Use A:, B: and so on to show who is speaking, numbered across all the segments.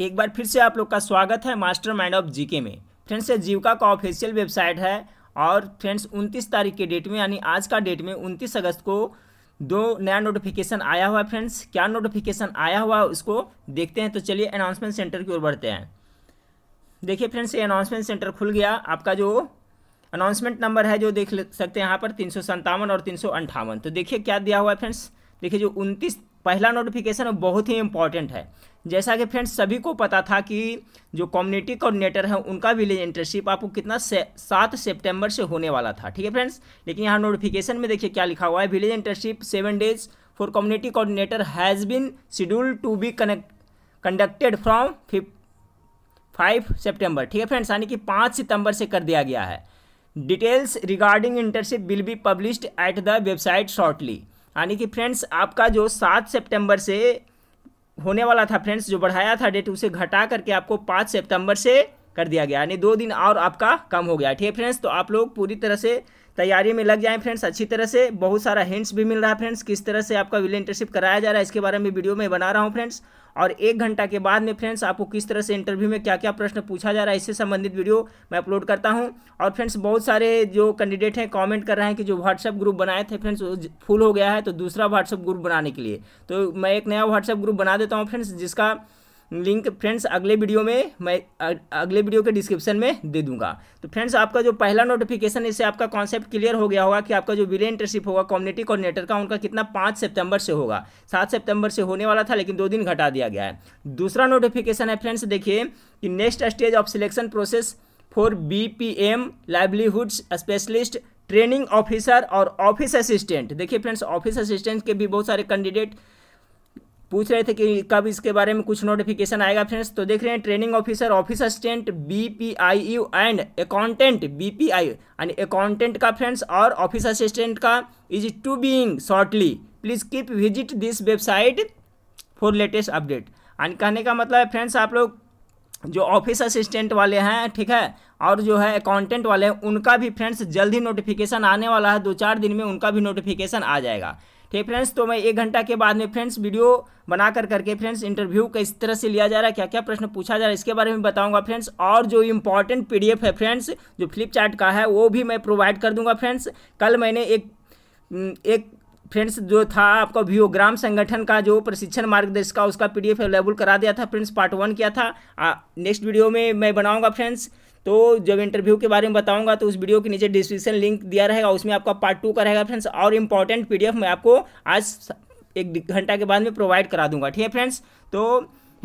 A: एक बार फिर से आप लोग का स्वागत है मास्टर माइंड ऑफ जीके में फ्रेंड्स ये जीविका का ऑफिशियल वेबसाइट है और फ्रेंड्स 29 तारीख के डेट में यानी आज का डेट में 29 अगस्त को दो नया नोटिफिकेशन आया हुआ है फ्रेंड्स क्या नोटिफिकेशन आया हुआ है उसको देखते हैं तो चलिए अनाउंसमेंट सेंटर की ओर बढ़ते हैं देखिए फ्रेंड्स ये अनाउंसमेंट सेंटर खुल गया आपका जो अनाउंसमेंट नंबर है जो देख सकते हैं यहाँ पर तीन और तीन तो देखिए क्या दिया हुआ है फ्रेंड्स देखिए जो उनतीस पहला नोटिफिकेशन बहुत ही इंपॉर्टेंट है जैसा कि फ्रेंड्स सभी को पता था कि जो कम्युनिटी कोऑर्डिनेटर है उनका विलेज इंटर्नशिप आपको कितना से, सात सेप्टेम्बर से होने वाला था ठीक है फ्रेंड्स लेकिन यहाँ नोटिफिकेशन में देखिए क्या लिखा हुआ है village internship seven days for community coordinator has been schedule to be connect conducted from fif five September ठीक है फ्रेंड्स यानी कि पाँच सितंबर से कर दिया गया है details regarding internship will be published at the website shortly यानी कि फ्रेंड्स आपका जो सात सेप्टेम्बर से होने वाला था फ्रेंड्स जो बढ़ाया था डेट उसे घटा करके आपको पाँच सितंबर से कर दिया गया यानी दो दिन और आपका कम हो गया ठीक है फ्रेंड्स तो आप लोग पूरी तरह से तैयारी में लग जाएं फ्रेंड्स अच्छी तरह से बहुत सारा हिंट्स भी मिल रहा है फ्रेंड्स किस तरह से आपका विल इंटरशिप कराया जा रहा है इसके बारे में वीडियो में बना रहा हूँ फ्रेंड्स और एक घंटा के बाद में फ्रेंड्स आपको किस तरह से इंटरव्यू में क्या क्या प्रश्न पूछा जा रहा है इससे संबंधित वीडियो मैं अपलोड करता हूँ और फ्रेंड्स बहुत सारे जो कैंडिडेट हैं कॉमेंट कर रहे हैं कि जो व्हाट्सअप ग्रुप बनाए थे फ्रेंड्स फुल हो गया है तो दूसरा व्हाट्सअप ग्रुप बनाने के लिए तो मैं एक नया व्हाट्सअप ग्रुप बना देता हूँ फ्रेंड्स जिसका लिंक फ्रेंड्स अगले वीडियो में मैं अगले वीडियो के डिस्क्रिप्शन में दे दूंगा तो फ्रेंड्स आपका जो पहला नोटिफिकेशन इससे आपका कॉन्सेप्ट क्लियर हो गया होगा कि आपका जो विले इंटर्नशिप होगा कम्युनिटी कोऑर्डिनेटर का उनका कितना पाँच सितंबर से होगा सात सितंबर से होने वाला था लेकिन दो दिन घटा दिया गया है दूसरा नोटिफिकेशन है फ्रेंड्स देखिए कि next stage of selection process for B P M livelihood specialist training officer और ऑफिस असिस्टेंट देखिए फ्रेंड्स ऑफिस असिस्टेंट के भी बहुत सारे कैंडिडेट पूछ रहे थे कि कब इसके बारे में कुछ नोटिफिकेशन आएगा फ्रेंड्स तो देख रहे हैं training officer office assistant B P I U and accountant B P I यानी अकाउंटेंट का फ्रेंड्स और ऑफिस असिस्टेंट का is to being shortly please keep visit this website for latest update and कहने का मतलब है फ्रेंड्स आप लोग जो ऑफिस असिस्टेंट वाले हैं ठीक है और जो है अकाउंटेंट वाले हैं उनका भी फ्रेंड्स जल्द ही नोटिफिकेशन आने वाला है दो चार दिन में उनका भी नोटिफिकेशन आ जाएगा ठीक फ्रेंड्स तो मैं एक घंटा के बाद में फ्रेंड्स वीडियो बना कर करके फ्रेंड्स इंटरव्यू किस तरह से लिया जा रहा है क्या क्या प्रश्न पूछा जा रहा है इसके बारे में बताऊंगा फ्रेंड्स और जो इंपॉर्टेंट पीडीएफ है फ्रेंड्स जो फ्लिपचार्ट का है वो भी मैं प्रोवाइड कर दूंगा फ्रेंड्स कल मैंने एक हम्म, एक फ्रेंड्स जो था आपका ग्राम संगठन का जो प्रशिक्षण उसका पी डी एफ अवेलेबल करा दिया था फ्रेंड्स पार्ट वन किया था नेक्स्ट वीडियो में मैं बनाऊंगा फ्रेंड्स तो जब इंटरव्यू के बारे में बताऊंगा तो उस वीडियो के नीचे डिस्क्रिप्शन लिंक दिया रहेगा उसमें आपका पार्ट टू का रहेगा फ्रेंड्स और इंपॉर्टेंट पी मैं आपको आज एक घंटा के बाद में प्रोवाइड करा दूंगा ठीक है फ्रेंड्स तो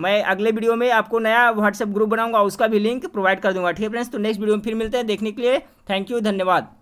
A: मैं अगले वीडियो में आपको नया व्हाट्सएप ग्रुप बनाऊंगा उसका भी लिंक प्रोवाइड कर दूंगा ठीक है फ्रेंड्स तो नेक्स्ट वीडियो में फिर मिलते हैं देखने के लिए थैंक यू धन्यवाद